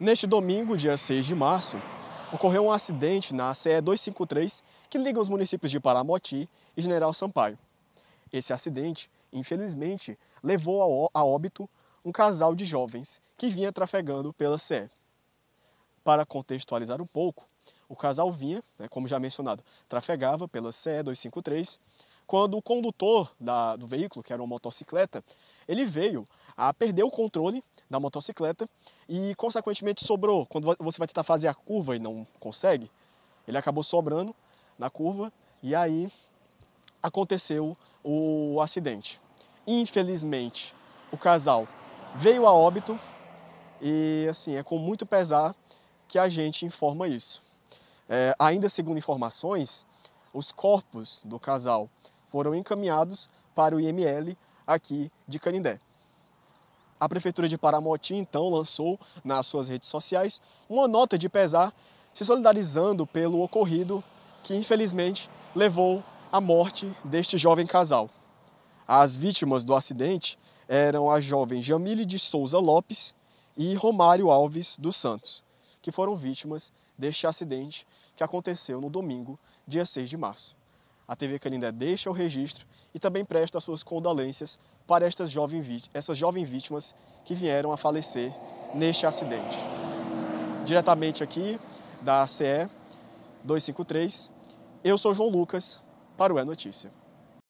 Neste domingo, dia 6 de março, ocorreu um acidente na CE 253 que liga os municípios de Paramoti e General Sampaio. Esse acidente, infelizmente, levou a óbito um casal de jovens que vinha trafegando pela CE. Para contextualizar um pouco, o casal vinha, né, como já mencionado, trafegava pela CE 253, quando o condutor da, do veículo, que era uma motocicleta, ele veio a perder o controle da motocicleta e, consequentemente, sobrou. Quando você vai tentar fazer a curva e não consegue, ele acabou sobrando na curva e aí aconteceu o acidente. Infelizmente, o casal veio a óbito e, assim, é com muito pesar que a gente informa isso. É, ainda segundo informações, os corpos do casal foram encaminhados para o IML aqui de Canindé. A Prefeitura de Paramoti, então, lançou nas suas redes sociais uma nota de pesar se solidarizando pelo ocorrido que, infelizmente, levou à morte deste jovem casal. As vítimas do acidente eram a jovem Jamile de Souza Lopes e Romário Alves dos Santos, que foram vítimas deste acidente que aconteceu no domingo, dia 6 de março. A TV Canindé deixa o registro e também presta suas condolências para estas jovem essas jovens vítimas que vieram a falecer neste acidente. Diretamente aqui da CE 253, eu sou João Lucas para o É Notícia.